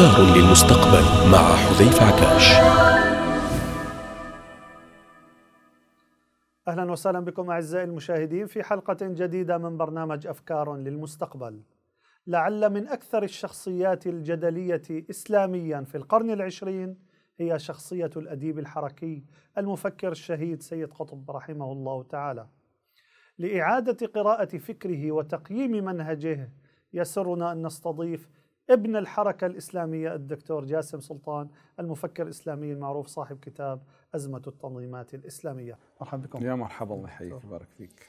أفكار للمستقبل مع حذيفة عكاش أهلا وسهلا بكم أعزائي المشاهدين في حلقة جديدة من برنامج أفكار للمستقبل لعل من أكثر الشخصيات الجدلية إسلاميا في القرن العشرين هي شخصية الأديب الحركي المفكر الشهيد سيد قطب رحمه الله تعالى لإعادة قراءة فكره وتقييم منهجه يسرنا أن نستضيف ابن الحركة الإسلامية الدكتور جاسم سلطان المفكر الإسلامي المعروف صاحب كتاب أزمة التنظيمات الإسلامية مرحبا بكم يا مرحبا الله يحييك بارك فيك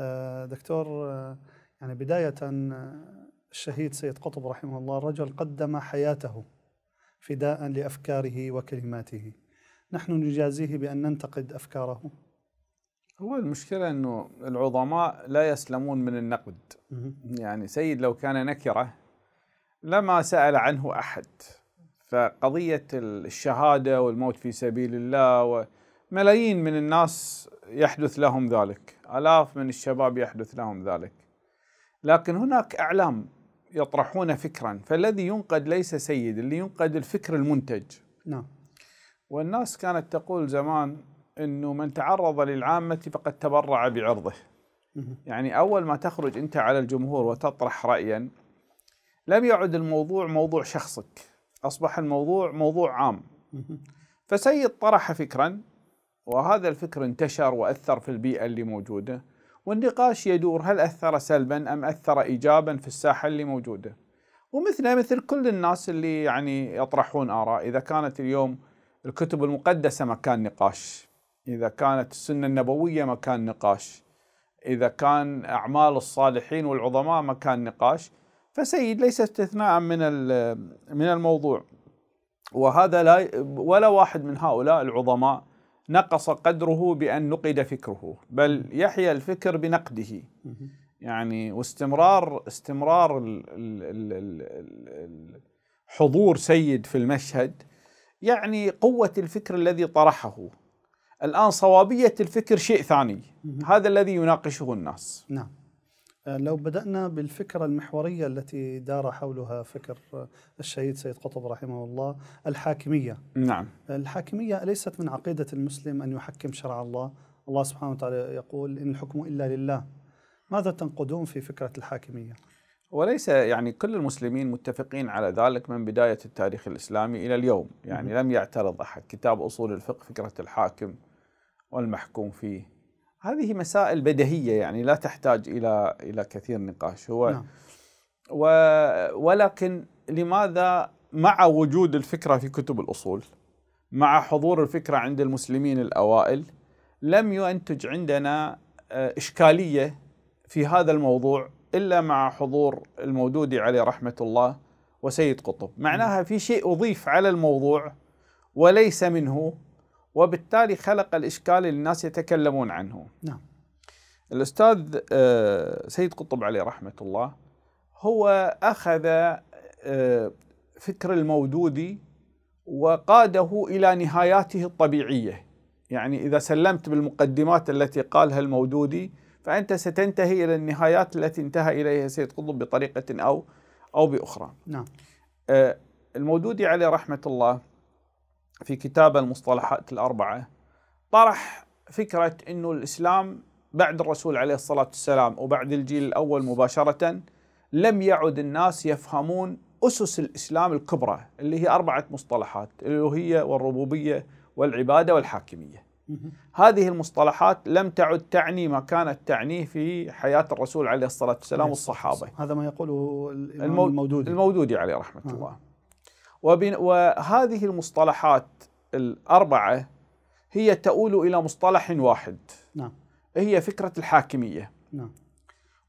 آه، دكتور آه، يعني بداية آه، الشهيد سيد قطب رحمه الله رجل قدم حياته فداء لأفكاره وكلماته نحن نجازيه بأن ننتقد أفكاره هو المشكلة أنه العظماء لا يسلمون من النقد يعني سيد لو كان نكرة لما سأل عنه أحد فقضية الشهادة والموت في سبيل الله وملايين من الناس يحدث لهم ذلك آلاف من الشباب يحدث لهم ذلك لكن هناك أعلام يطرحون فكرا فالذي ينقد ليس سيد اللي ينقد الفكر المنتج نعم والناس كانت تقول زمان انه من تعرض للعامة فقد تبرع بعرضه يعني اول ما تخرج انت على الجمهور وتطرح رأيا لم يعد الموضوع موضوع شخصك أصبح الموضوع موضوع عام فسيد طرح فكرا وهذا الفكر انتشر وأثر في البيئة اللي موجودة والنقاش يدور هل أثر سلبا أم أثر إيجابا في الساحة اللي موجودة ومثله مثل كل الناس اللي يعني يطرحون آراء إذا كانت اليوم الكتب المقدسة مكان نقاش إذا كانت السنة النبوية مكان نقاش إذا كان أعمال الصالحين والعظماء مكان نقاش فسيد ليس استثناء من من الموضوع وهذا لا ولا واحد من هؤلاء العظماء نقص قدره بأن نقد فكره بل يحيا الفكر بنقده يعني واستمرار استمرار حضور سيد في المشهد يعني قوة الفكر الذي طرحه الآن صوابية الفكر شيء ثاني هذا الذي يناقشه الناس نعم آه، لو بدأنا بالفكرة المحورية التي دار حولها فكر آه، الشهيد سيد قطب رحمه الله الحاكمية نعم الحاكمية ليست من عقيدة المسلم أن يحكم شرع الله الله سبحانه وتعالى يقول إن الحكم إلا لله ماذا تنقدون في فكرة الحاكمية؟ وليس يعني كل المسلمين متفقين على ذلك من بداية التاريخ الإسلامي إلى اليوم يعني لم يعترض أحد كتاب أصول الفقه فكرة الحاكم والمحكوم فيه هذه مسائل بديهيه يعني لا تحتاج الى الى كثير نقاش هو نعم. و ولكن لماذا مع وجود الفكره في كتب الاصول مع حضور الفكره عند المسلمين الاوائل لم ينتج عندنا آه، اشكاليه في هذا الموضوع الا مع حضور المودودي عليه رحمه الله وسيد قطب معناها نعم. في شيء اضيف على الموضوع وليس منه وبالتالي خلق الإشكال اللي الناس يتكلمون عنه نعم الأستاذ آه، سيد قطب عليه رحمة الله هو أخذ آه، فكر المودودي وقاده إلى نهاياته الطبيعية يعني إذا سلمت بالمقدمات التي قالها المودودي فأنت ستنتهي إلى النهايات التي انتهى إليها سيد قطب بطريقة أو أو بأخرى نعم آه، المودودي عليه رحمة الله في كتاب المصطلحات الأربعة طرح فكرة أنه الإسلام بعد الرسول عليه الصلاة والسلام وبعد الجيل الأول مباشرة لم يعد الناس يفهمون أسس الإسلام الكبرى اللي هي أربعة مصطلحات الألوهية والربوبية والعبادة والحاكمية هذه المصطلحات لم تعد تعني ما كانت تعنيه في حياة الرسول عليه الصلاة والسلام والصحابة هذا ما يقوله الإمام المودودي المودودي عليه رحمة آه. الله وهذه المصطلحات الأربعة هي تؤول إلى مصطلح واحد نعم. هي فكرة الحاكمية نعم.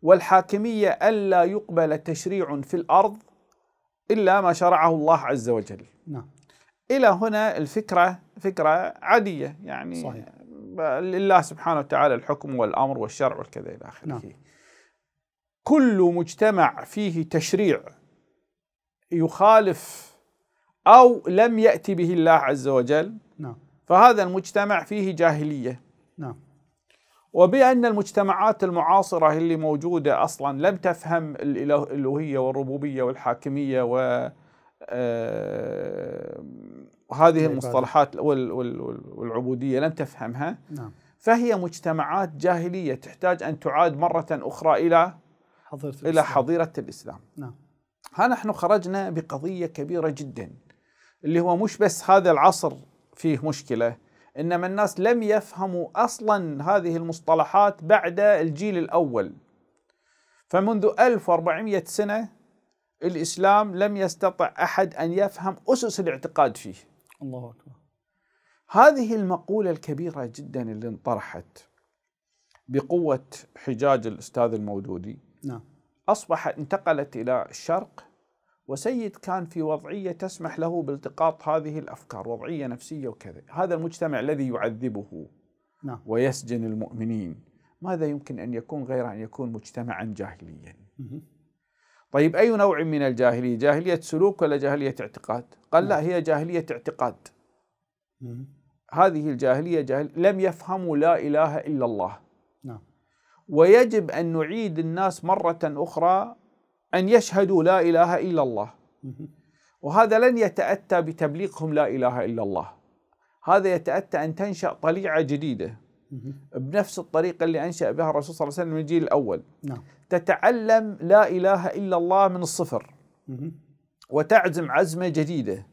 والحاكمية ألا يقبل تشريع في الأرض إلا ما شرعه الله عز وجل نعم. إلى هنا الفكرة فكرة عادية يعني صحيح. لله سبحانه وتعالى الحكم والأمر والشرع والكذا إلى آخره نعم. كل مجتمع فيه تشريع يخالف أو لم يأتي به الله عز وجل نعم. فهذا المجتمع فيه جاهلية نعم. وبأن المجتمعات المعاصرة اللي موجودة أصلا لم تفهم الإلوهية والربوبية والحاكمية و آه، هذه المصطلحات والعبودية لم تفهمها نعم. فهي مجتمعات جاهلية تحتاج أن تعاد مرة أخرى إلى حضيرة إلى حضيرة حظيرة الإسلام نعم. ها نحن خرجنا بقضية كبيرة جدا اللي هو مش بس هذا العصر فيه مشكله انما الناس لم يفهموا اصلا هذه المصطلحات بعد الجيل الاول فمنذ 1400 سنه الاسلام لم يستطع احد ان يفهم اسس الاعتقاد فيه الله اكبر هذه المقوله الكبيره جدا اللي انطرحت بقوه حجاج الاستاذ المودودي نعم اصبحت انتقلت الى الشرق وسيد كان في وضعية تسمح له بالتقاط هذه الأفكار وضعية نفسية وكذا هذا المجتمع الذي يعذبه نعم. ويسجن المؤمنين ماذا يمكن أن يكون غير أن يكون مجتمعا جاهليا طيب أي نوع من الجاهلية جاهلية سلوك ولا جاهلية اعتقاد قال لا نعم. هي جاهلية اعتقاد هذه الجاهلية جاهل لم يفهموا لا إله إلا الله نعم. ويجب أن نعيد الناس مرة أخرى أن يشهدوا لا إله إلا الله وهذا لن يتأتى بتبليغهم لا إله إلا الله هذا يتأتى أن تنشأ طليعة جديدة بنفس الطريقة اللي أنشأ بها الرسول صلى الله عليه وسلم من الجيل الأول نعم. تتعلم لا إله إلا الله من الصفر وتعزم عزمة جديدة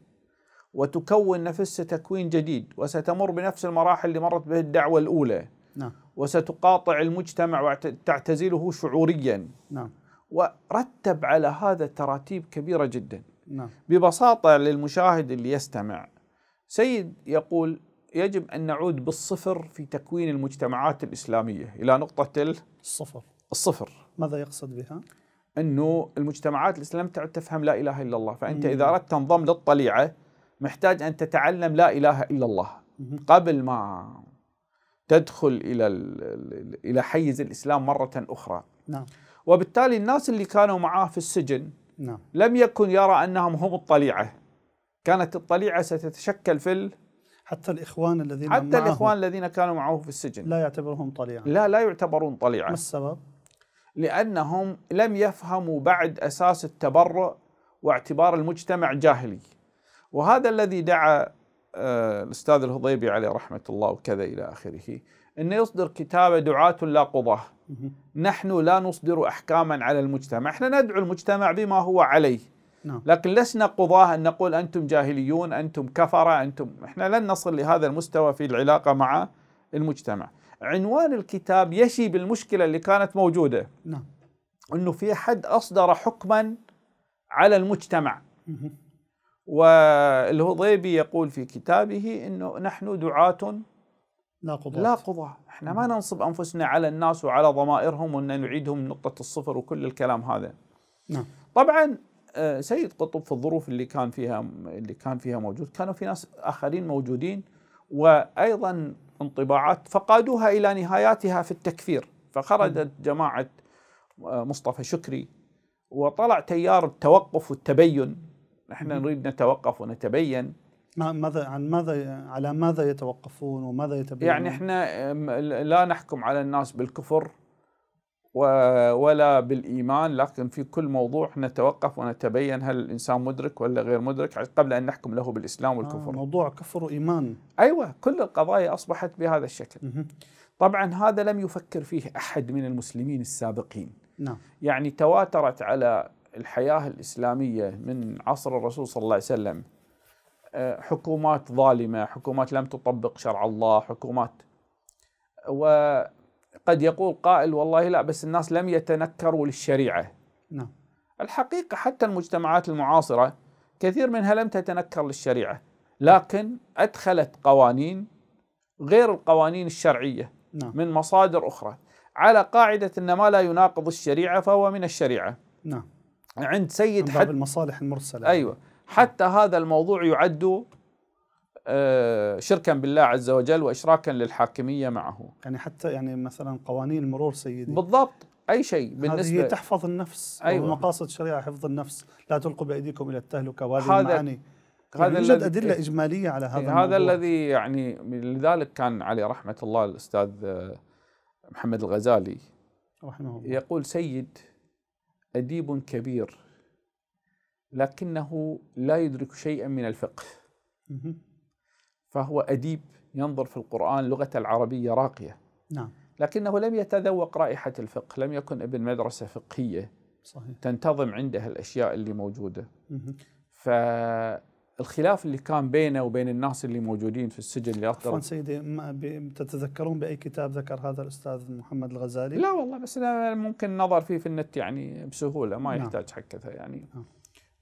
وتكون نفسها تكوين جديد وستمر بنفس المراحل اللي مرت به الدعوة الأولى نعم. وستقاطع المجتمع وتعتزله شعوريا نعم. ورتب على هذا تراتيب كبيرة جدا نعم. ببساطة للمشاهد اللي يستمع سيد يقول يجب أن نعود بالصفر في تكوين المجتمعات الإسلامية إلى نقطة الصفر الصفر ماذا يقصد بها؟ أنه المجتمعات لم تعد تفهم لا إله إلا الله فأنت مم. إذا أردت تنضم للطليعة محتاج أن تتعلم لا إله إلا الله مم. قبل ما تدخل إلى إلى حيز الإسلام مرة أخرى نعم وبالتالي الناس اللي كانوا معاه في السجن نعم. لم يكن يرى أنهم هم الطليعة كانت الطليعة ستتشكل في ال... حتى الإخوان الذين حتى معه الإخوان الذين كانوا معه في السجن لا يعتبرهم طليعة لا لا يعتبرون طليعة ما السبب؟ لأنهم لم يفهموا بعد أساس التبرع واعتبار المجتمع جاهلي وهذا الذي دعا آه، الأستاذ الهضيبي عليه رحمة الله وكذا إلى آخره أنه يصدر كتابة دعاة لا قضاه نحن لا نصدر احكاما على المجتمع، احنا ندعو المجتمع بما هو عليه. نعم. لكن لسنا قضاه ان نقول انتم جاهليون، انتم كفره، انتم احنا لن نصل لهذا المستوى في العلاقه مع المجتمع. عنوان الكتاب يشي بالمشكله اللي كانت موجوده. نعم. انه في حد اصدر حكما على المجتمع. والهضيبي يقول في كتابه انه نحن دعاة لا قضاة لا قضاة احنا ما ننصب أنفسنا على الناس وعلى ضمائرهم وأن نعيدهم من نقطة الصفر وكل الكلام هذا نعم طبعا آه، سيد قطب في الظروف اللي كان فيها اللي كان فيها موجود كانوا في ناس آخرين موجودين وأيضا انطباعات فقادوها إلى نهاياتها في التكفير فخرجت جماعة آه، مصطفى شكري وطلع تيار التوقف والتبين احنا نريد نتوقف ونتبين ماذا عن ماذا على ماذا يتوقفون وماذا يتبعون؟ يعني احنا لا نحكم على الناس بالكفر ولا بالايمان لكن في كل موضوع نتوقف ونتبين هل الانسان مدرك ولا غير مدرك قبل ان نحكم له بالاسلام آه، والكفر. آه موضوع كفر وايمان. ايوه كل القضايا اصبحت بهذا الشكل. طبعا هذا لم يفكر فيه احد من المسلمين السابقين. نعم. يعني تواترت على الحياه الاسلاميه من عصر الرسول صلى الله عليه وسلم آه، حكومات ظالمه، حكومات لم تطبق شرع الله، حكومات وقد يقول قائل والله لا بس الناس لم يتنكروا للشريعه. نعم. الحقيقه حتى المجتمعات المعاصره كثير منها لم تتنكر للشريعه، نعم. لكن ادخلت قوانين غير القوانين الشرعيه نعم. من مصادر اخرى على قاعده ان ما لا يناقض الشريعه فهو من الشريعه. نعم. عند سيد حد المصالح المرسله. ايوه. حتى هذا الموضوع يعد آه، شركا بالله عز وجل واشراكا للحاكميه معه. يعني حتى يعني مثلا قوانين المرور سيدي بالضبط اي شيء بالنسبه هذه تحفظ النفس أيوة. ومقاصد الشريعه حفظ النفس، لا تلقوا بايديكم الى التهلكه وهذه هذا المعاني هذا يعني يوجد ادله ادله اجماليه على هذا إيه، هذا الموضوع. الذي يعني لذلك كان عليه رحمه الله الاستاذ آه، محمد الغزالي رحمه الله يقول سيد اديب كبير لكنه لا يدرك شيئا من الفقه فهو أديب ينظر في القرآن لغة العربية راقية نعم لكنه لم يتذوق رائحة الفقه لم يكن ابن مدرسة فقهية صحيح. تنتظم عنده الأشياء اللي موجودة فالخلاف اللي كان بينه وبين الناس اللي موجودين في السجن اللي أطلع سيدي ما تتذكرون بأي كتاب ذكر هذا الأستاذ محمد الغزالي؟ لا والله بس أنا ممكن نظر فيه في النت يعني بسهولة ما نعم. يحتاج حكثه يعني نعم.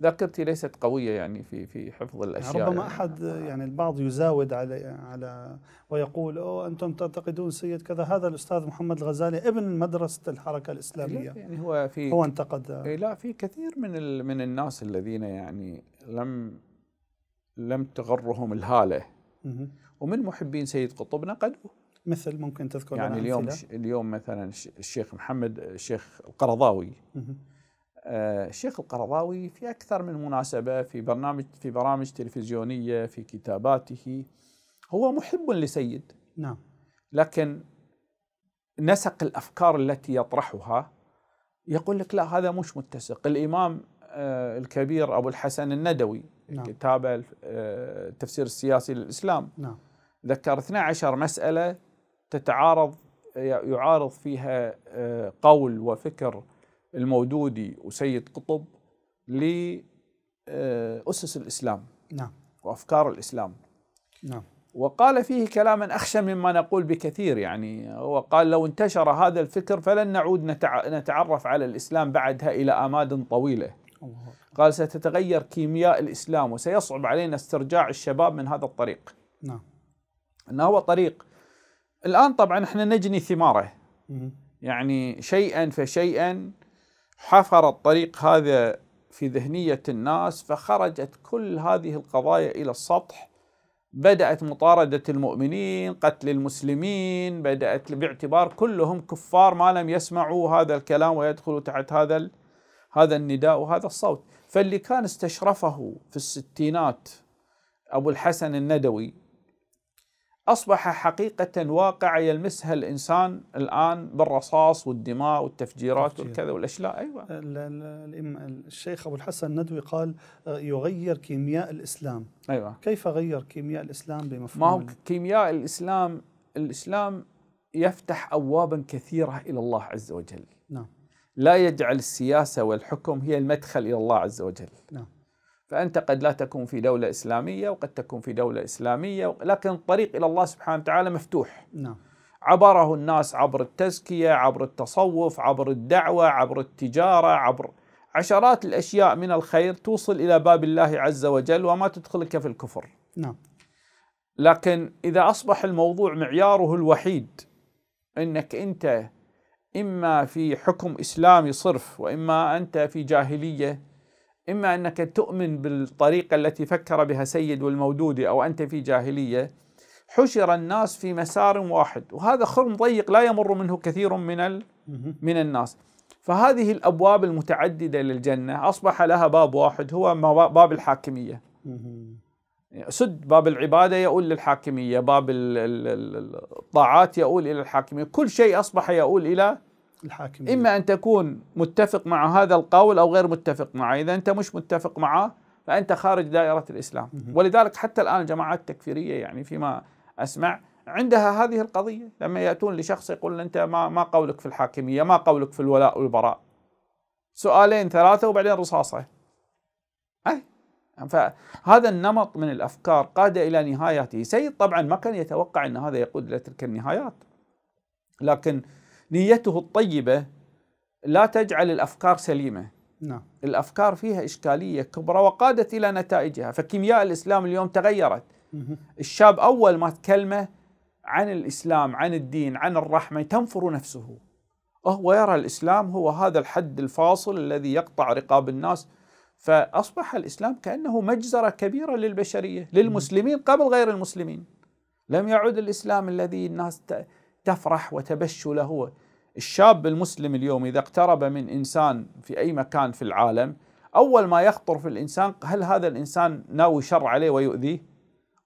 ذاكرتي ليست قويه يعني في في حفظ يعني الاشياء ربما يعني احد يعني البعض يزاود على على ويقول او انتم تعتقدون سيد كذا هذا الاستاذ محمد الغزالي ابن مدرسه الحركه الاسلاميه يعني هو في هو انتقد لا في كثير من من الناس الذين يعني لم لم تغرهم الهاله ومن محبين سيد قطب نقدوه مثل ممكن تذكر يعني اليوم اليوم مثلا الشيخ محمد الشيخ القرضاوي آه، الشيخ القرضاوي في أكثر من مناسبة في برنامج في برامج تلفزيونية في كتاباته هو محب لسيد نعم لكن نسق الأفكار التي يطرحها يقول لك لا هذا مش متسق الإمام آه، الكبير أبو الحسن الندوي نعم. كتابه آه، التفسير السياسي للإسلام نعم. ذكر 12 مسألة تتعارض يعارض فيها قول وفكر المودودي وسيد قطب لأسس آه، الإسلام نعم وأفكار الإسلام نعم وقال فيه كلاما أخشى مما نقول بكثير يعني هو قال لو انتشر هذا الفكر فلن نعود نتعرف على الإسلام بعدها إلى آماد طويلة قال ستتغير كيمياء الإسلام وسيصعب علينا استرجاع الشباب من هذا الطريق نعم أنه هو طريق الآن طبعا احنا نجني ثماره يعني شيئا فشيئا حفر الطريق هذا في ذهنية الناس فخرجت كل هذه القضايا إلى السطح بدأت مطاردة المؤمنين قتل المسلمين بدأت باعتبار كلهم كفار ما لم يسمعوا هذا الكلام ويدخلوا تحت هذا هذا النداء وهذا الصوت فاللي كان استشرفه في الستينات أبو الحسن الندوي أصبح حقيقة واقع يلمسها الإنسان الآن بالرصاص والدماء والتفجيرات والكذا والأشلاء أيوة الشيخ أبو الحسن الندوي قال آه، يغير كيمياء الإسلام أيوة كيف غير كيمياء الإسلام بمفهوم ما هو كيمياء الإسلام الإسلام يفتح أبوابا كثيرة إلى الله عز وجل نعم لا يجعل السياسة والحكم هي المدخل إلى الله عز وجل نعم فأنت قد لا تكون في دولة إسلامية وقد تكون في دولة إسلامية لكن الطريق إلى الله سبحانه وتعالى مفتوح نعم عبره الناس عبر التزكية عبر التصوف عبر الدعوة عبر التجارة عبر عشرات الأشياء من الخير توصل إلى باب الله عز وجل وما تدخلك في الكفر نعم لكن إذا أصبح الموضوع معياره الوحيد أنك أنت إما في حكم إسلامي صرف وإما أنت في جاهلية إما أنك تؤمن بالطريقة التي فكر بها سيد والمودود أو أنت في جاهلية حشر الناس في مسار واحد وهذا خرم ضيق لا يمر منه كثير من من الناس فهذه الابواب المتعدده للجنه اصبح لها باب واحد هو باب الحاكميه سد باب العباده يؤول للحاكميه باب الطاعات يؤول الى الحاكميه كل شيء اصبح يؤول الى الحاكمية إما أن تكون متفق مع هذا القول أو غير متفق معه إذا أنت مش متفق معه فأنت خارج دائرة الإسلام ولذلك حتى الآن الجماعات التكفيرية يعني فيما أسمع عندها هذه القضية لما يأتون لشخص يقول أنت ما, ما قولك في الحاكمية ما قولك في الولاء والبراء سؤالين ثلاثة وبعدين رصاصة أي فهذا النمط من الأفكار قاد إلى نهايته سيد طبعا ما كان يتوقع أن هذا يقود إلى تلك النهايات لكن نيته الطيبه لا تجعل الافكار سليمه نعم الافكار فيها اشكاليه كبرى وقادت الى نتائجها فكيمياء الاسلام اليوم تغيرت الشاب اول ما تكلمه عن الاسلام عن الدين عن الرحمه تنفر نفسه وهو يرى الاسلام هو هذا الحد الفاصل الذي يقطع رقاب الناس فاصبح الاسلام كانه مجزره كبيره للبشريه للمسلمين قبل غير المسلمين لم يعد الاسلام الذي الناس تأ... تفرح وتبش له الشاب المسلم اليوم إذا اقترب من إنسان في أي مكان في العالم أول ما يخطر في الإنسان هل هذا الإنسان ناوي شر عليه ويؤذيه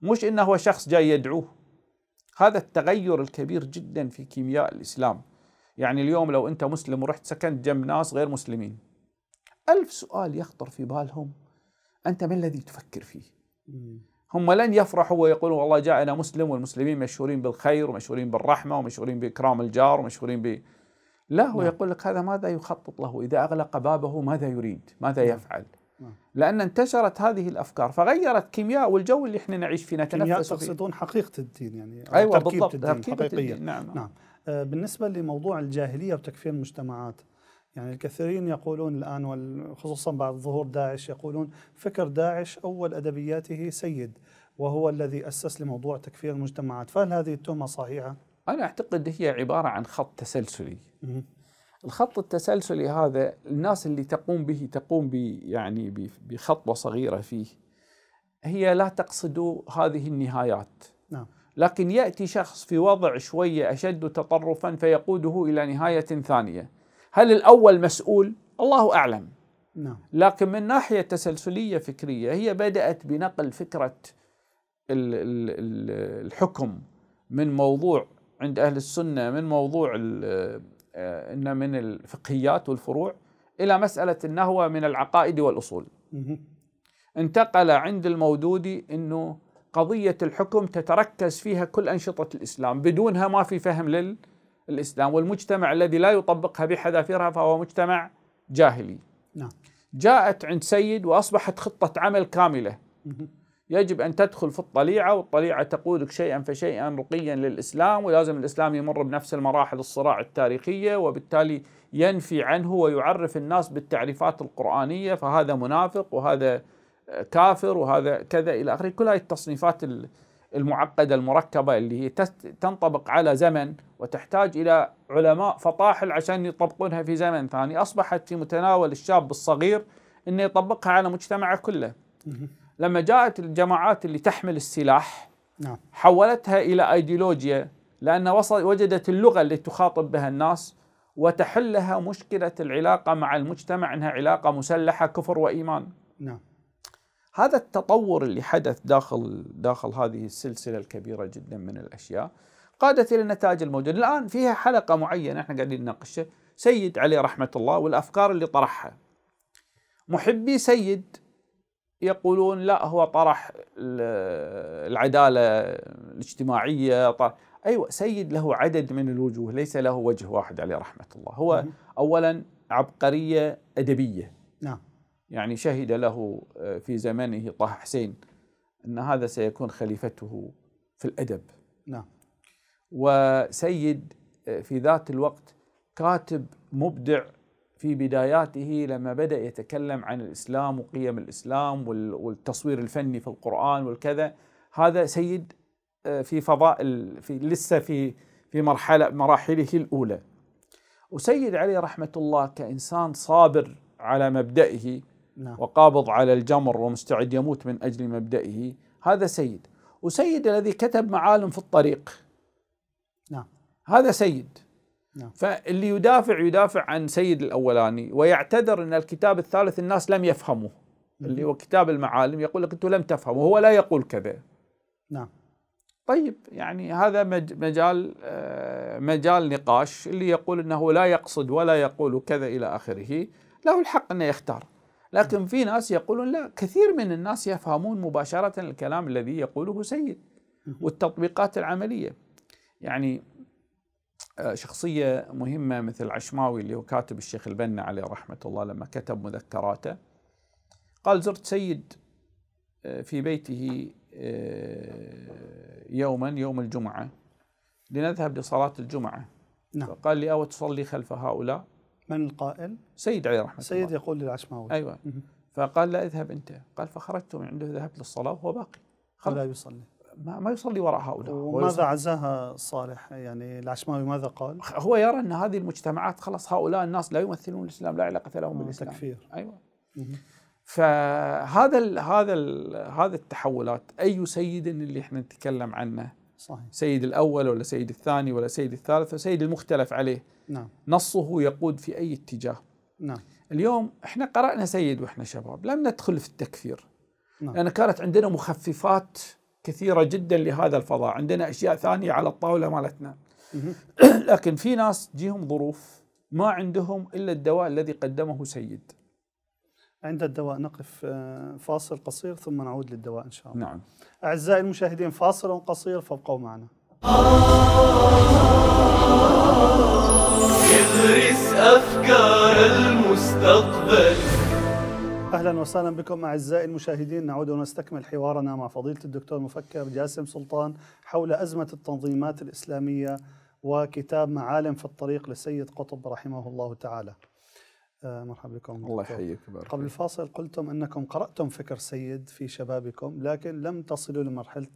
مش إنه هو شخص جاي يدعوه هذا التغير الكبير جدا في كيمياء الإسلام يعني اليوم لو أنت مسلم ورحت سكنت جنب ناس غير مسلمين ألف سؤال يخطر في بالهم أنت ما الذي تفكر فيه هم لن يفرحوا ويقولوا والله جاءنا مسلم والمسلمين مشهورين بالخير ومشهورين بالرحمة ومشهورين بإكرام الجار ومشهورين ب لا هو نعم. يقول لك هذا ماذا يخطط له إذا أغلق بابه ماذا يريد ماذا نعم. يفعل نعم. لأن انتشرت هذه الأفكار فغيرت كيمياء والجو اللي احنا نعيش فيه نتنفس كيمياء تقصدون حقيقة الدين يعني أيوة تركيبة بالضبط الدين حقيقية الدين. نعم, نعم. آه، بالنسبة لموضوع الجاهلية وتكفير المجتمعات يعني الكثيرين يقولون الآن وخصوصا بعد ظهور داعش يقولون فكر داعش أول أدبياته سيد وهو الذي أسس لموضوع تكفير المجتمعات فهل هذه التهمة صحيحة؟ أنا أعتقد هي عبارة عن خط تسلسلي م- الخط التسلسلي هذا الناس اللي تقوم به تقوم ب يعني بخطوه صغيره فيه هي لا تقصد هذه النهايات نعم. لكن ياتي شخص في وضع شويه اشد تطرفا فيقوده الى نهايه ثانيه هل الأول مسؤول؟ الله أعلم نعم. لكن من ناحية تسلسلية فكرية هي بدأت بنقل فكرة الحكم من موضوع عند أهل السنة من موضوع آه، إن من الفقهيات والفروع إلى مسألة النهوة من العقائد والأصول انتقل عند المودودي أنه قضية الحكم تتركز فيها كل أنشطة الإسلام بدونها ما في فهم لل الإسلام والمجتمع الذي لا يطبقها بحذافيرها فهو مجتمع جاهلي نعم. جاءت عند سيد وأصبحت خطة عمل كاملة يجب أن تدخل في الطليعة والطليعة تقودك شيئا فشيئا رقيا للإسلام ولازم الإسلام يمر بنفس المراحل الصراع التاريخية وبالتالي ينفي عنه ويعرف الناس بالتعريفات القرآنية فهذا منافق وهذا كافر وهذا كذا إلى آخره كل هذه التصنيفات المعقده المركبه اللي هي تنطبق على زمن وتحتاج الى علماء فطاحل عشان يطبقونها في زمن ثاني اصبحت في متناول الشاب الصغير انه يطبقها على مجتمعه كله. لما جاءت الجماعات اللي تحمل السلاح نعم. حولتها الى ايديولوجيا لان وصل وجدت اللغه اللي تخاطب بها الناس وتحلها مشكله العلاقه مع المجتمع انها علاقه مسلحه كفر وايمان. نعم. هذا التطور اللي حدث داخل داخل هذه السلسله الكبيره جدا من الاشياء قادت الى النتائج الموجوده، الان فيها حلقه معينه احنا قاعدين نناقشها سيد عليه رحمه الله والافكار اللي طرحها. محبي سيد يقولون لا هو طرح العداله الاجتماعيه طرح ايوه سيد له عدد من الوجوه ليس له وجه واحد عليه رحمه الله، هو اولا عبقريه ادبيه. نعم. يعني شهد له آه، في زمنه طه حسين أن هذا سيكون خليفته في الأدب نعم وسيد آه، في ذات الوقت كاتب مبدع في بداياته لما بدأ يتكلم عن الإسلام وقيم الإسلام والتصوير الفني في القرآن والكذا هذا سيد آه، في فضاء في لسه في في مرحله مراحله الاولى وسيد علي رحمه الله كانسان صابر على مبدئه نعم. وقابض على الجمر ومستعد يموت من أجل مبدئه هذا سيد وسيد الذي كتب معالم في الطريق نعم. هذا سيد نعم. فاللي يدافع يدافع عن سيد الأولاني ويعتذر أن الكتاب الثالث الناس لم يفهموه اللي هو كتاب المعالم يقول لك أنتم لم تفهموا هو لا يقول كذا نعم طيب يعني هذا مجال آه، مجال نقاش اللي يقول انه لا يقصد ولا يقول كذا الى اخره له الحق انه يختار لكن في ناس يقولون لا كثير من الناس يفهمون مباشرة الكلام الذي يقوله سيد والتطبيقات العملية يعني آه، شخصية مهمة مثل عشماوي اللي هو كاتب الشيخ البنا عليه رحمة الله لما كتب مذكراته قال زرت سيد آه، في بيته آه، يوما يوم الجمعة لنذهب لصلاة الجمعة نعم. قال لي أو تصلي خلف هؤلاء من القائل؟ سيد علي رحمه سيد الله سيد يقول للعشماوي ايوه فقال لا اذهب انت قال فخرجت من عنده ذهبت للصلاه وهو باقي لا ولا يصلي ما, ما يصلي وراء هؤلاء وماذا عزاها صالح يعني العشماوي ماذا قال؟ هو يرى ان هذه المجتمعات خلاص هؤلاء الناس لا يمثلون الاسلام لا علاقه لهم آه، بالاسلام تكفير ايوه فهذا الـ هذا الـ هذا التحولات اي سيد اللي احنا نتكلم عنه صحيح. سيد الأول ولا سيد الثاني ولا سيد الثالث وسيد المختلف عليه نعم. نصه يقود في أي اتجاه نعم. اليوم احنا قرأنا سيد واحنا شباب لم ندخل في التكفير نعم. لأن كانت عندنا مخففات كثيرة جدا لهذا الفضاء عندنا أشياء ثانية على الطاولة مالتنا لكن في ناس جيهم ظروف ما عندهم إلا الدواء الذي قدمه سيد عند الدواء نقف آه، فاصل قصير ثم نعود للدواء إن شاء الله نعم أعزائي المشاهدين فاصل قصير فابقوا معنا يغرس أفكار المستقبل أهلا وسهلا بكم أعزائي المشاهدين نعود ونستكمل حوارنا مع فضيلة الدكتور مفكر جاسم سلطان حول أزمة التنظيمات الإسلامية وكتاب معالم في الطريق لسيد قطب رحمه الله تعالى آه، مرحبا بكم الله يحييك قبل الفاصل قلتم انكم قراتم فكر سيد في شبابكم لكن لم تصلوا لمرحله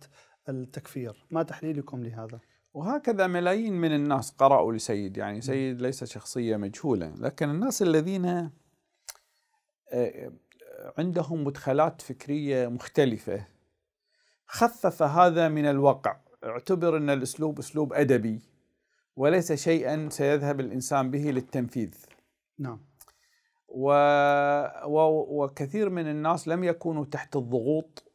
التكفير، ما تحليلكم لهذا؟ وهكذا ملايين من الناس قرأوا لسيد يعني نعم. سيد ليس شخصية مجهولة لكن الناس الذين آه، عندهم مدخلات فكرية مختلفة خفف هذا من الواقع اعتبر أن الأسلوب أسلوب أدبي وليس شيئا سيذهب الإنسان به للتنفيذ نعم و... و... وكثير من الناس لم يكونوا تحت الضغوط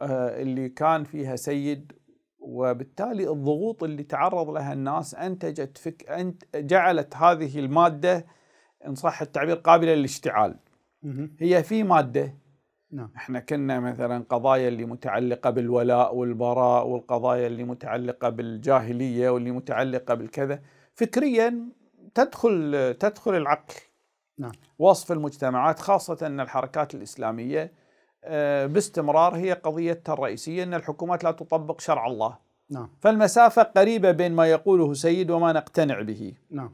آه، اللي كان فيها سيد وبالتالي الضغوط اللي تعرض لها الناس انتجت فك أنت جعلت هذه الماده ان صح التعبير قابله للاشتعال. هي في ماده نعم احنا كنا مثلا قضايا اللي متعلقه بالولاء والبراء والقضايا اللي متعلقه بالجاهليه واللي متعلقه بالكذا فكريا تدخل تدخل العقل نعم. وصف المجتمعات خاصة أن الحركات الإسلامية آه، باستمرار هي قضيتها الرئيسية أن الحكومات لا تطبق شرع الله نعم. فالمسافة قريبة بين ما يقوله سيد وما نقتنع به نعم.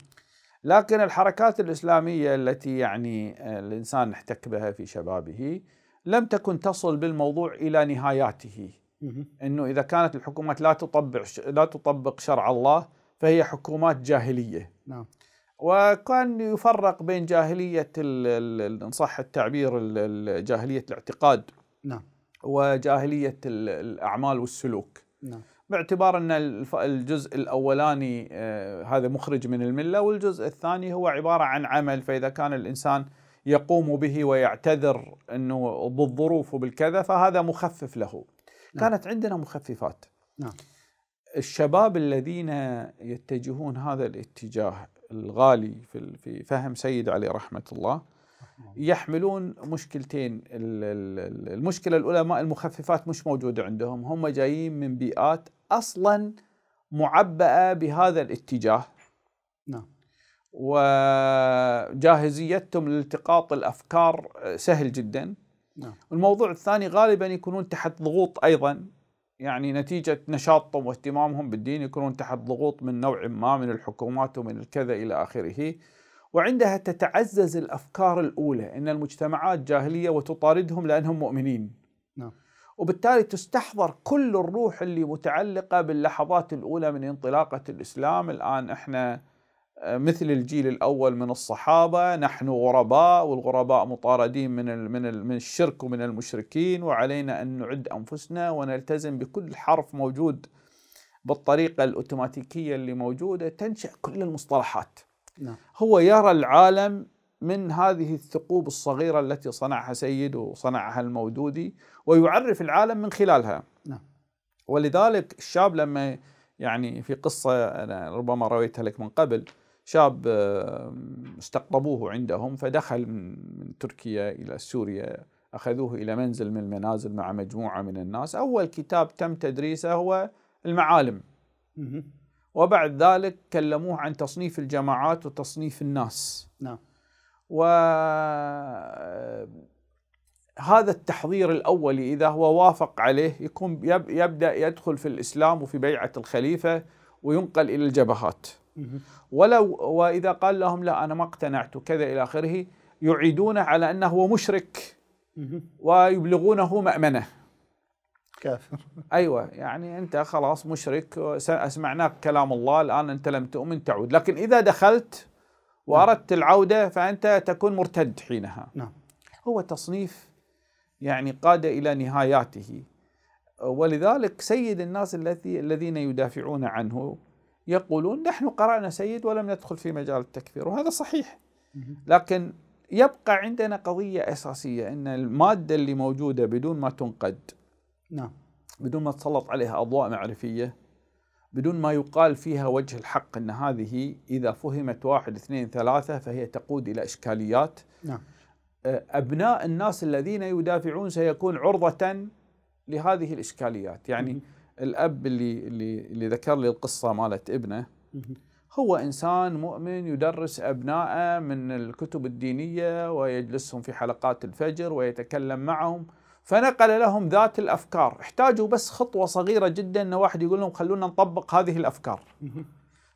لكن الحركات الإسلامية التي يعني آه، الإنسان احتك بها في شبابه لم تكن تصل بالموضوع إلى نهاياته أنه إذا كانت الحكومات لا تطبق لا تطبق شرع الله فهي حكومات جاهلية نعم. وكان يفرق بين جاهلية إن صح التعبير جاهلية الاعتقاد نعم وجاهلية الأعمال والسلوك نعم باعتبار أن الجزء الأولاني آه، هذا مخرج من الملة والجزء الثاني هو عبارة عن عمل فإذا كان الإنسان يقوم به ويعتذر أنه بالظروف وبالكذا فهذا مخفف له نعم. كانت عندنا مخففات نعم الشباب الذين يتجهون هذا الاتجاه الغالي في في فهم سيد علي رحمه الله يحملون مشكلتين المشكله الاولى ما المخففات مش موجوده عندهم هم جايين من بيئات اصلا معبأه بهذا الاتجاه نعم وجاهزيتهم لالتقاط الافكار آه، سهل جدا نعم. الموضوع الثاني غالبا يكونون تحت ضغوط ايضا يعني نتيجة نشاطهم واهتمامهم بالدين يكونون تحت ضغوط من نوع ما من الحكومات ومن الكذا إلى آخره وعندها تتعزز الأفكار الأولى أن المجتمعات جاهلية وتطاردهم لأنهم مؤمنين نعم. وبالتالي تستحضر كل الروح اللي متعلقة باللحظات الأولى من انطلاقة الإسلام الآن إحنا مثل الجيل الاول من الصحابه نحن غرباء والغرباء مطاردين من من من الشرك ومن المشركين وعلينا ان نعد انفسنا ونلتزم بكل حرف موجود بالطريقه الاوتوماتيكيه اللي موجوده تنشا كل المصطلحات. نعم. هو يرى العالم من هذه الثقوب الصغيره التي صنعها سيد وصنعها المودودي ويعرف العالم من خلالها. نعم. ولذلك الشاب لما يعني في قصه انا ربما رويتها لك من قبل شاب استقطبوه عندهم فدخل من تركيا إلى سوريا أخذوه إلى منزل من المنازل مع مجموعة من الناس أول كتاب تم تدريسه هو المعالم وبعد ذلك كلموه عن تصنيف الجماعات وتصنيف الناس نعم هذا التحضير الأولي إذا هو وافق عليه يكون يبدأ يدخل في الإسلام وفي بيعة الخليفة وينقل إلى الجبهات ولو واذا قال لهم لا انا ما اقتنعت وكذا الى اخره يعيدونه على انه هو مشرك ويبلغونه مامنه كافر ايوه يعني انت خلاص مشرك اسمعناك كلام الله الان انت لم تؤمن تعود لكن اذا دخلت واردت نعم. العوده فانت تكون مرتد حينها نعم هو تصنيف يعني قاد الى نهاياته ولذلك سيد الناس الذي الذين يدافعون عنه يقولون نحن قرأنا سيد ولم ندخل في مجال التكفير وهذا صحيح لكن يبقى عندنا قضية أساسية أن المادة اللي موجودة بدون ما تنقد نعم بدون ما تسلط عليها أضواء معرفية بدون ما يقال فيها وجه الحق أن هذه إذا فهمت واحد اثنين ثلاثة فهي تقود إلى إشكاليات نعم أه، أبناء الناس الذين يدافعون سيكون عرضة لهذه الإشكاليات يعني الاب اللي اللي اللي ذكر لي القصه مالت ابنه هو انسان مؤمن يدرس ابنائه من الكتب الدينيه ويجلسهم في حلقات الفجر ويتكلم معهم فنقل لهم ذات الافكار، احتاجوا بس خطوه صغيره جدا ان واحد يقول لهم خلونا نطبق هذه الافكار.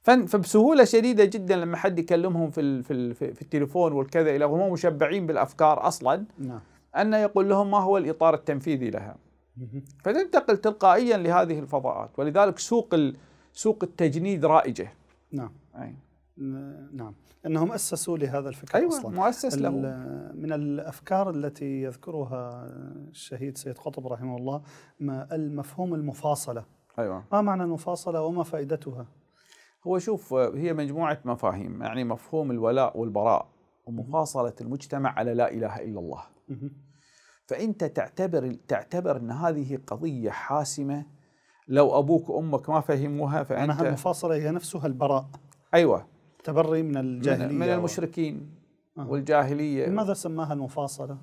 فبسهوله شديده جدا لما حد يكلمهم في في في التليفون والكذا الى هم مشبعين بالافكار اصلا نعم. ان يقول لهم ما هو الاطار التنفيذي لها. فتنتقل تلقائيا لهذه الفضاءات ولذلك سوق سوق التجنيد رائجه نعم أي. نعم انهم اسسوا لهذا الفكر أيوة اصلا مؤسس له من الافكار التي يذكرها الشهيد سيد قطب رحمه الله ما المفهوم المفاصله ايوه ما معنى المفاصله وما فائدتها؟ هو شوف هي مجموعه مفاهيم يعني مفهوم الولاء والبراء ومفاصله المجتمع على لا اله الا الله فانت تعتبر تعتبر ان هذه قضيه حاسمه لو ابوك وامك ما فهموها فانت معناها المفاصله هي نفسها البراء ايوه تبري من الجاهليه من, المشركين آه. والجاهليه لماذا سماها المفاصله؟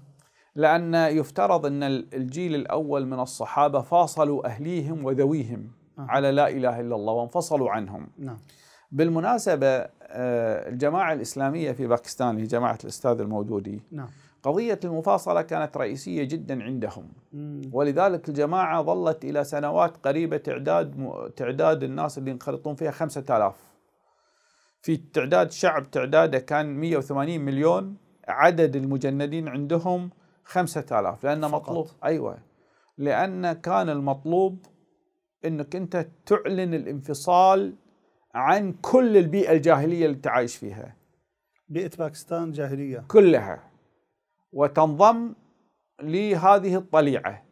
لان يفترض ان الجيل الاول من الصحابه فاصلوا اهليهم وذويهم آه. على لا اله الا الله وانفصلوا عنهم نعم بالمناسبه آه، الجماعه الاسلاميه في باكستان هي جماعه الاستاذ المودودي نعم قضية المفاصلة كانت رئيسية جدا عندهم ولذلك الجماعة ظلت إلى سنوات قريبة تعداد م... تعداد الناس اللي ينخرطون فيها 5000 في تعداد شعب تعداده كان 180 مليون عدد المجندين عندهم 5000 لأن فقط. مطلوب أيوة لأن كان المطلوب أنك أنت تعلن الانفصال عن كل البيئة الجاهلية اللي تعايش فيها بيئة باكستان جاهلية كلها وتنضم لهذه الطليعه.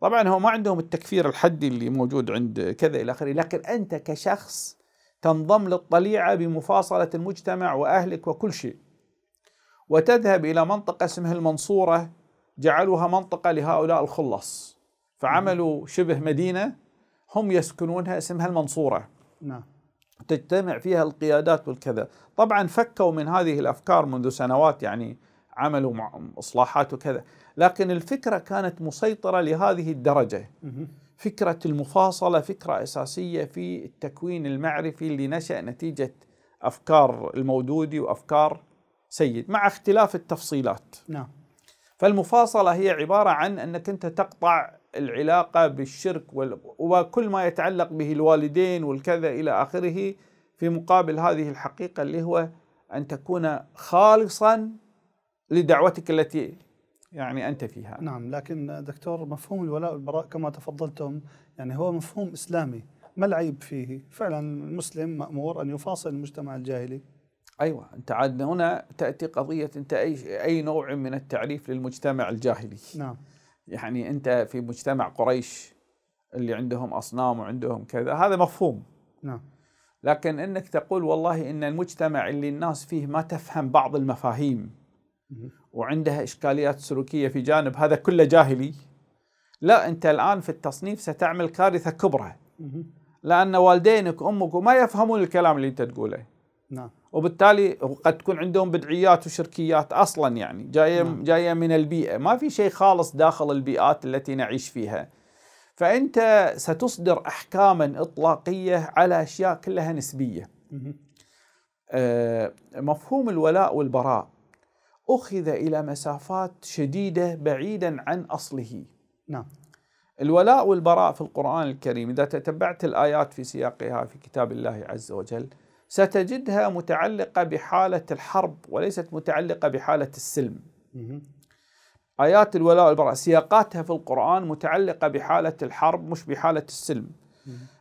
طبعا هو ما عندهم التكفير الحدي اللي موجود عند كذا الى اخره، لكن انت كشخص تنضم للطليعه بمفاصله المجتمع واهلك وكل شيء. وتذهب الى منطقه اسمها المنصوره جعلوها منطقه لهؤلاء الخلص. فعملوا شبه مدينه هم يسكنونها اسمها المنصوره. نعم. تجتمع فيها القيادات والكذا، طبعا فكوا من هذه الافكار منذ سنوات يعني عملوا مع اصلاحات وكذا لكن الفكره كانت مسيطره لهذه الدرجه فكره المفاصله فكره اساسيه في التكوين المعرفي اللي نشا نتيجه افكار المودودي وافكار سيد مع اختلاف التفصيلات نعم فالمفاصله هي عباره عن انك انت تقطع العلاقه بالشرك وكل ما يتعلق به الوالدين والكذا الى اخره في مقابل هذه الحقيقه اللي هو ان تكون خالصا لدعوتك التي يعني أنت فيها نعم لكن دكتور مفهوم الولاء والبراء كما تفضلتم يعني هو مفهوم إسلامي ما العيب فيه فعلا المسلم مأمور أن يفاصل المجتمع الجاهلي أيوة أنت عاد هنا تأتي قضية أنت أي, أي نوع من التعريف للمجتمع الجاهلي نعم يعني أنت في مجتمع قريش اللي عندهم أصنام وعندهم كذا هذا مفهوم نعم لكن أنك تقول والله أن المجتمع اللي الناس فيه ما تفهم بعض المفاهيم وعندها إشكاليات سلوكية في جانب هذا كله جاهلي لا أنت الآن في التصنيف ستعمل كارثة كبرى لأن والدينك أمك وما يفهمون الكلام اللي أنت تقوله نعم وبالتالي قد تكون عندهم بدعيات وشركيات اصلا يعني جايه نعم. جايه من البيئه، ما في شيء خالص داخل البيئات التي نعيش فيها. فانت ستصدر احكاما اطلاقيه على اشياء كلها نسبيه. آه، مفهوم الولاء والبراء أخذ إلى مسافات شديدة بعيدا عن أصله نعم الولاء والبراء في القرآن الكريم إذا تتبعت الآيات في سياقها في كتاب الله عز وجل ستجدها متعلقة بحالة الحرب وليست متعلقة بحالة السلم آيات الولاء والبراء سياقاتها في القرآن متعلقة بحالة الحرب مش بحالة السلم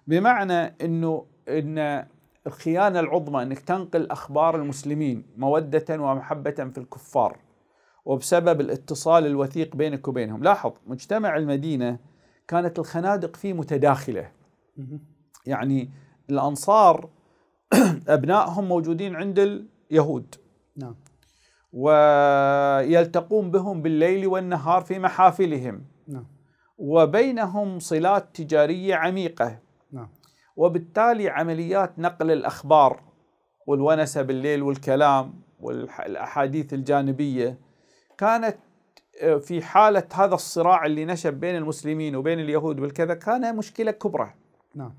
بمعنى أنه إن الخيانة العظمى أنك تنقل أخبار المسلمين مودة ومحبة في الكفار وبسبب الاتصال الوثيق بينك وبينهم لاحظ مجتمع المدينة كانت الخنادق فيه متداخلة يعني الأنصار أبنائهم موجودين عند اليهود نعم ويلتقون بهم بالليل والنهار في محافلهم نعم وبينهم صلات تجارية عميقة وبالتالي عمليات نقل الأخبار والونسة بالليل والكلام والأحاديث الجانبية كانت آه، في حالة هذا الصراع اللي نشب بين المسلمين وبين اليهود والكذا كان مشكلة كبرى نعم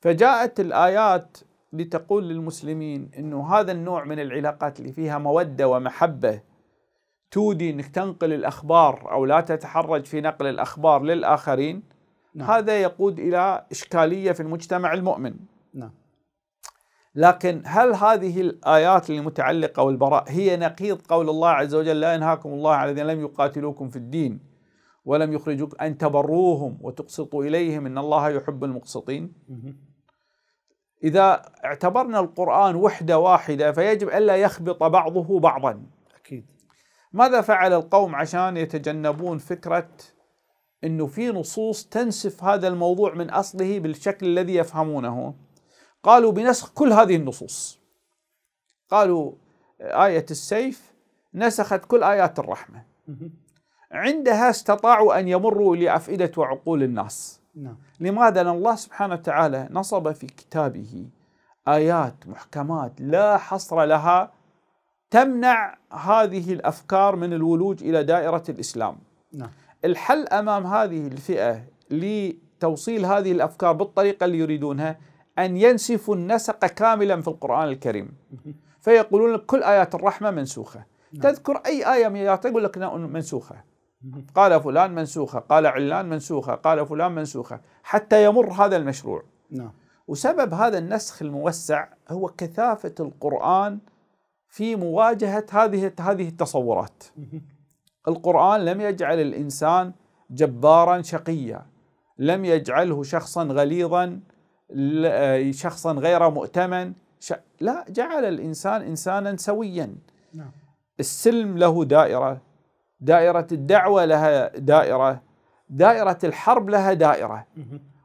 فجاءت الآيات لتقول للمسلمين أنه هذا النوع من العلاقات اللي فيها مودة ومحبة تودي أنك تنقل الأخبار أو لا تتحرج في نقل الأخبار للآخرين نعم. هذا يقود إلى إشكالية في المجتمع المؤمن نعم. لكن هل هذه الآيات المتعلقة والبراء هي نقيض قول الله عز وجل لا ينهاكم الله على الذين لم يقاتلوكم في الدين ولم يخرجوك أن تبروهم وتقسطوا إليهم إن الله يحب المقسطين إذا اعتبرنا القرآن وحدة واحدة فيجب ألا يخبط بعضه بعضا أكيد ماذا فعل القوم عشان يتجنبون فكرة انه في نصوص تنسف هذا الموضوع من اصله بالشكل الذي يفهمونه قالوا بنسخ كل هذه النصوص قالوا آية السيف نسخت كل آيات الرحمة عندها استطاعوا أن يمروا لأفئدة وعقول الناس نعم. لماذا؟ لأن الله سبحانه وتعالى نصب في كتابه آيات محكمات لا حصر لها تمنع هذه الأفكار من الولوج إلى دائرة الإسلام نعم الحل امام هذه الفئه لتوصيل هذه الافكار بالطريقه اللي يريدونها ان ينسفوا النسق كاملا في القران الكريم فيقولون لك كل ايات الرحمه منسوخه نعم. تذكر اي ايه من الايات يقول لك منسوخه قال فلان منسوخه قال علان منسوخه قال فلان منسوخه حتى يمر هذا المشروع نعم وسبب هذا النسخ الموسع هو كثافه القران في مواجهه هذه هذه التصورات القرآن لم يجعل الإنسان جبارا شقيا لم يجعله شخصا غليظا آه، شخصا غير مؤتمن لا جعل الإنسان إنسانا سويا نعم. السلم له دائرة دائرة الدعوة لها دائرة دائرة الحرب لها دائرة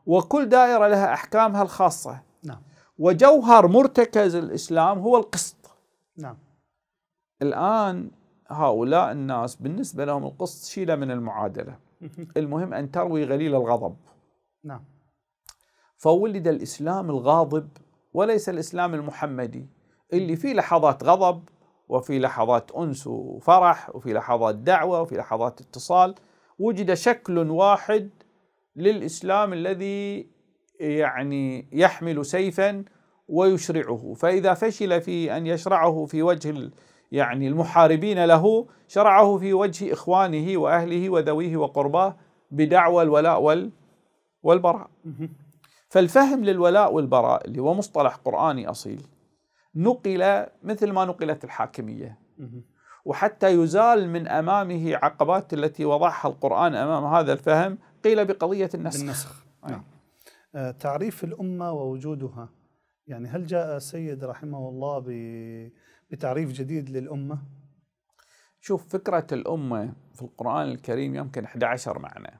وكل دائرة لها أحكامها الخاصة نعم. وجوهر مرتكز الإسلام هو القسط نعم. الآن هؤلاء الناس بالنسبة لهم القسط شيلة من المعادلة المهم أن تروي غليل الغضب نعم فولد الإسلام الغاضب وليس الإسلام المحمدي اللي في لحظات غضب وفي لحظات أنس وفرح وفي لحظات دعوة وفي لحظات اتصال وجد شكل واحد للإسلام الذي يعني يحمل سيفا ويشرعه فإذا فشل في أن يشرعه في وجه يعني المحاربين له شرعه في وجه إخوانه وأهله وذويه وقرباه بدعوى الولاء وال والبراء فالفهم للولاء والبراء اللي هو مصطلح قرآني أصيل نقل مثل ما نقلت الحاكمية وحتى يزال من أمامه عقبات التي وضعها القرآن أمام هذا الفهم قيل بقضية النسخ النسخ نعم. آه. تعريف الأمة ووجودها يعني هل جاء سيد رحمه الله ب بتعريف جديد للأمة؟ شوف فكرة الأمة في القرآن الكريم يمكن 11 معنى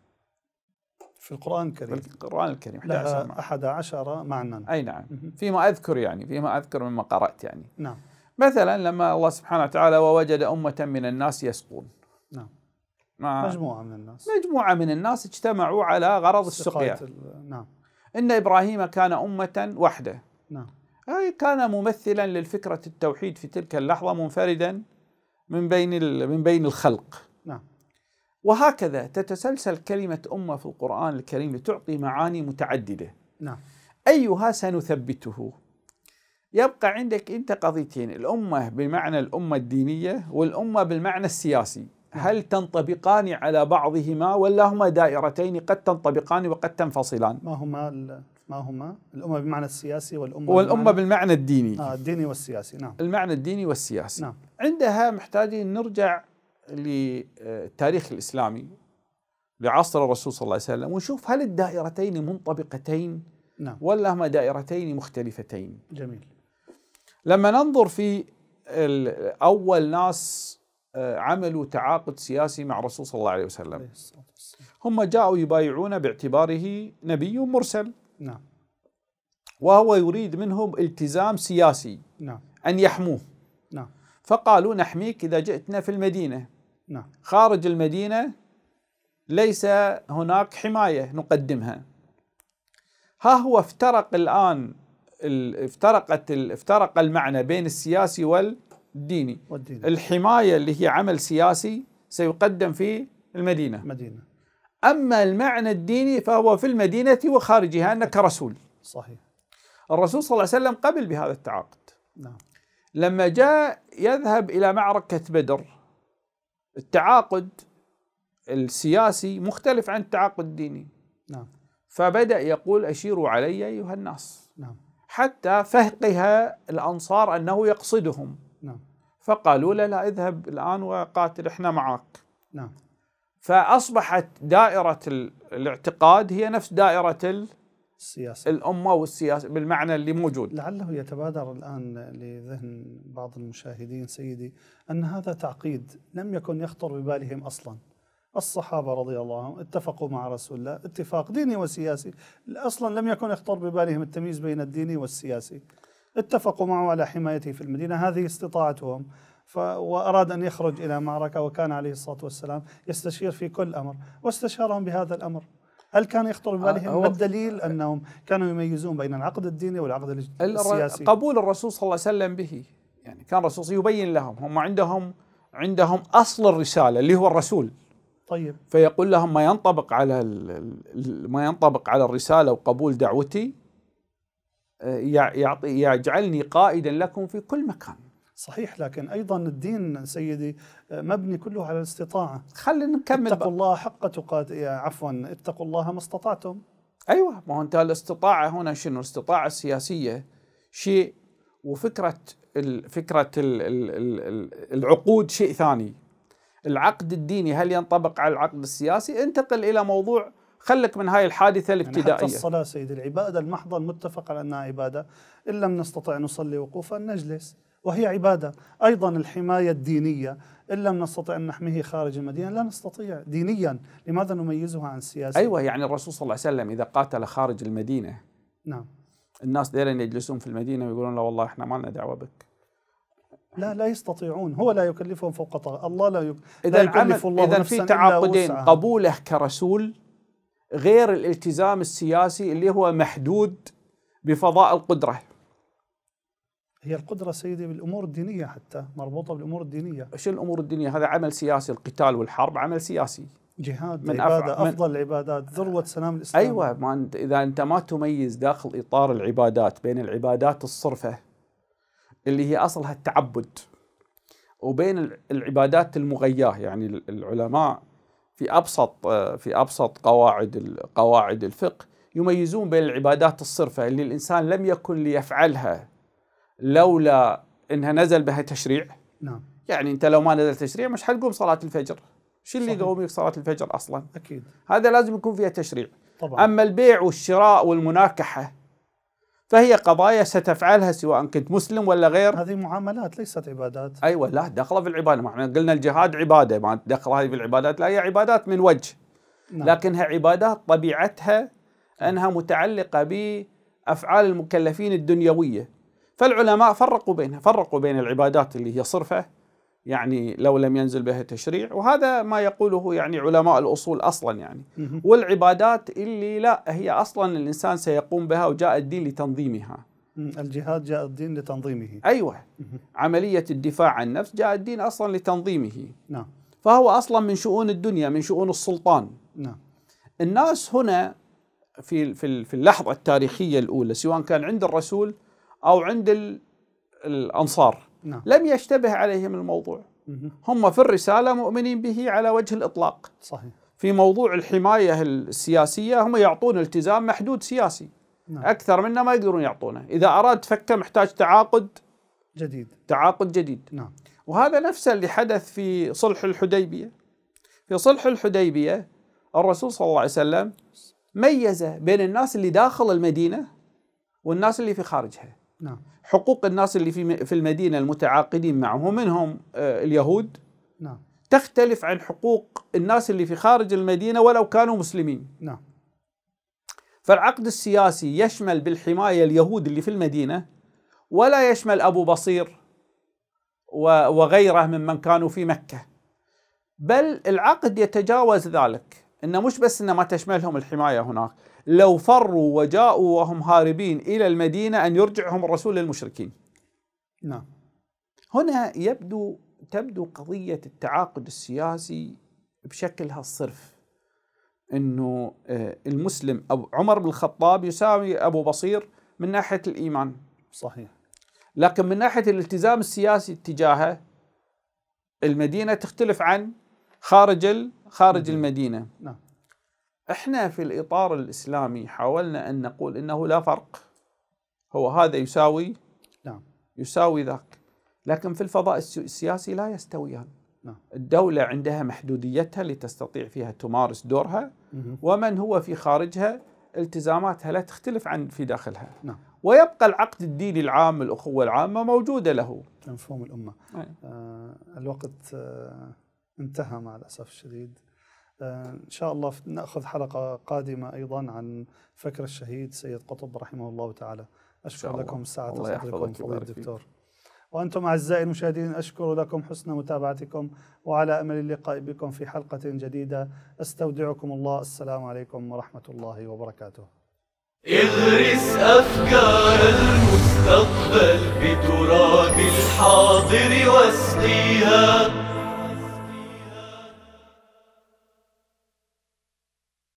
في القرآن الكريم في القرآن الكريم 11 معنى 11 معنى أي نعم فيما أذكر يعني فيما أذكر مما قرأت يعني نعم مثلا لما الله سبحانه وتعالى ووجد أمة من الناس يسقون نعم مجموعة من الناس مجموعة من الناس اجتمعوا على غرض السقيا نعم إن إبراهيم كان أمة وحده نعم كان ممثلا للفكرة التوحيد في تلك اللحظة منفردا من بين من بين الخلق نعم وهكذا تتسلسل كلمة أمة في القرآن الكريم لتعطي معاني متعددة نعم أيها سنثبته يبقى عندك أنت قضيتين الأمة بمعنى الأمة الدينية والأمة بالمعنى السياسي نعم. هل تنطبقان على بعضهما ولا هما دائرتين قد تنطبقان وقد تنفصلان ما هما ما هما الأمة بالمعنى السياسي والأمة والأمة بالمعنى الديني آه الديني والسياسي نعم المعنى الديني والسياسي نعم عندها محتاجين نرجع للتاريخ آه، الإسلامي لعصر الرسول صلى الله عليه وسلم ونشوف هل الدائرتين منطبقتين نعم ولا هما دائرتين مختلفتين جميل لما ننظر في أول ناس آه، عملوا تعاقد سياسي مع الرسول صلى الله عليه وسلم هم جاءوا يبايعون باعتباره نبي مرسل نعم وهو يريد منهم التزام سياسي نعم أن يحموه نعم فقالوا نحميك إذا جئتنا في المدينة نعم خارج المدينة ليس هناك حماية نقدمها ها هو افترق الآن افترقت افترق المعنى بين السياسي والديني والديني الحماية اللي هي عمل سياسي سيقدم في المدينة مدينة أما المعنى الديني فهو في المدينة وخارجها أنك رسول صحيح الرسول صلى الله عليه وسلم قبل بهذا التعاقد نعم لما جاء يذهب إلى معركة بدر التعاقد السياسي مختلف عن التعاقد الديني نعم فبدأ يقول أشيروا علي أيها الناس نعم حتى فهقها الأنصار أنه يقصدهم نعم فقالوا له لا اذهب الآن وقاتل احنا معك نعم فأصبحت دائرة الاعتقاد هي نفس دائرة السياسة الأمة والسياسة بالمعنى اللي موجود لعله يتبادر الآن لذهن بعض المشاهدين سيدي أن هذا تعقيد لم يكن يخطر ببالهم أصلا الصحابة رضي الله عنهم اتفقوا مع رسول الله اتفاق ديني وسياسي أصلا لم يكن يخطر ببالهم التمييز بين الديني والسياسي اتفقوا معه على حمايته في المدينة هذه استطاعتهم وأراد أن يخرج إلى معركة وكان عليه الصلاة والسلام يستشير في كل أمر واستشارهم بهذا الأمر هل كان يخطر ببالهم آه، ما الدليل أنهم كانوا يميزون بين العقد الديني والعقد السياسي قبول الرسول صلى الله عليه وسلم به يعني كان الرسول يبين لهم هم عندهم عندهم أصل الرسالة اللي هو الرسول طيب فيقول لهم ما ينطبق على ما ينطبق على الرسالة وقبول دعوتي آه، يعطي يجعلني قائدا لكم في كل مكان صحيح لكن ايضا الدين سيدي آه، مبني كله على الاستطاعه خلينا نكمل اتقوا الله حق تقاته عفوا اتقوا الله ما استطعتم ايوه ما هو انت الاستطاعه هنا شنو الاستطاعه السياسيه شيء وفكره فكره العقود شيء ثاني العقد الديني هل ينطبق على العقد السياسي انتقل الى موضوع خلك من هاي الحادثه الابتدائيه يعني حتى الصلاه سيدي العباده المحضه المتفق على انها عباده ان لم نستطع نصلي وقوفا نجلس وهي عبادة أيضا الحماية الدينية إن لم نستطع أن نحميه خارج المدينة لا نستطيع دينيا لماذا نميزها عن السياسة أيوة يعني الرسول صلى الله عليه وسلم إذا قاتل خارج المدينة نعم الناس دائما يجلسون في المدينة ويقولون لا والله إحنا ما لنا دعوة بك لا لا يستطيعون هو لا يكلفهم فوق طاقة الله لا, يك... لا يكلف الله إذا في تعاقدين قبوله كرسول غير الالتزام السياسي اللي هو محدود بفضاء القدره هي القدرة سيدي بالأمور الدينية حتى مربوطة بالأمور الدينية شو الأمور الدينية هذا عمل سياسي القتال والحرب عمل سياسي جهاد من عبادة أفضل من العبادات ذروة سلام الإسلام أيوة ما أنت إذا أنت ما تميز داخل إطار العبادات بين العبادات الصرفة اللي هي أصلها التعبد وبين العبادات المغياة يعني العلماء في أبسط آه، في أبسط قواعد قواعد الفقه يميزون بين العبادات الصرفة اللي الإنسان لم يكن ليفعلها لولا انها نزل بها تشريع نعم يعني انت لو ما نزل تشريع مش حتقوم صلاه الفجر شو اللي يقوم صلاه الفجر اصلا اكيد هذا لازم يكون فيها تشريع طبعا اما البيع والشراء والمناكحه فهي قضايا ستفعلها سواء كنت مسلم ولا غير هذه معاملات ليست عبادات ايوه لا دخلها في العباده ما احنا قلنا الجهاد عباده ما تدخل هذه في العبادات لا هي عبادات من وجه نعم. لكنها عبادات طبيعتها انها متعلقه بافعال المكلفين الدنيويه فالعلماء فرقوا بينها فرقوا بين العبادات اللي هي صرفة يعني لو لم ينزل بها تشريع وهذا ما يقوله يعني علماء الأصول أصلا يعني والعبادات اللي لا هي أصلا الإنسان سيقوم بها وجاء الدين لتنظيمها الجهاد جاء الدين لتنظيمه أيوة عملية الدفاع عن النفس جاء الدين أصلا لتنظيمه نعم فهو أصلا من شؤون الدنيا من شؤون السلطان نعم الناس هنا في في اللحظة التاريخية الأولى سواء كان عند الرسول أو عند الأنصار نعم. لم يشتبه عليهم الموضوع هم في الرسالة مؤمنين به على وجه الإطلاق صحيح في موضوع الحماية السياسية هم يعطون التزام محدود سياسي نعم. أكثر منه ما يقدرون يعطونه إذا أراد فكه محتاج تعاقد جديد تعاقد جديد نعم وهذا نفسه اللي حدث في صلح الحديبية في صلح الحديبية الرسول صلى الله عليه وسلم ميز بين الناس اللي داخل المدينة والناس اللي في خارجها نعم. حقوق الناس اللي في في المدينه المتعاقدين معه منهم آه، اليهود نعم. تختلف عن حقوق الناس اللي في خارج المدينه ولو كانوا مسلمين نعم. فالعقد السياسي يشمل بالحمايه اليهود اللي في المدينه ولا يشمل ابو بصير وغيره ممن كانوا في مكه بل العقد يتجاوز ذلك انه مش بس انه ما تشملهم الحمايه هناك، لو فروا وجاءوا وهم هاربين الى المدينه ان يرجعهم الرسول للمشركين. نعم. هنا يبدو تبدو قضيه التعاقد السياسي بشكلها الصرف. انه آه، المسلم أو عمر بن الخطاب يساوي ابو بصير من ناحيه الايمان. صحيح. لكن من ناحيه الالتزام السياسي اتجاهه المدينه تختلف عن خارج خارج المدينة نعم احنا في الإطار الإسلامي حاولنا أن نقول إنه لا فرق هو هذا يساوي نعم يساوي ذاك لكن في الفضاء السياسي لا يستويان نعم. الدولة عندها محدوديتها اللي تستطيع فيها تمارس دورها ومن هو في خارجها التزاماتها لا تختلف عن في داخلها نعم. ويبقى العقد الديني العام الأخوة العامة موجودة له مفهوم الأمة آه، الوقت آه انتهى مع الأسف الشديد آه، إن شاء الله نأخذ حلقة قادمة أيضا عن فكر الشهيد سيد قطب رحمه الله تعالى أشكر الله. لكم ساعة صدركم فضيل الدكتور وأنتم أعزائي المشاهدين أشكر لكم حسن متابعتكم وعلى أمل اللقاء بكم في حلقة جديدة أستودعكم الله السلام عليكم ورحمة الله وبركاته اغرس أفكار المستقبل بتراب الحاضر واسقيها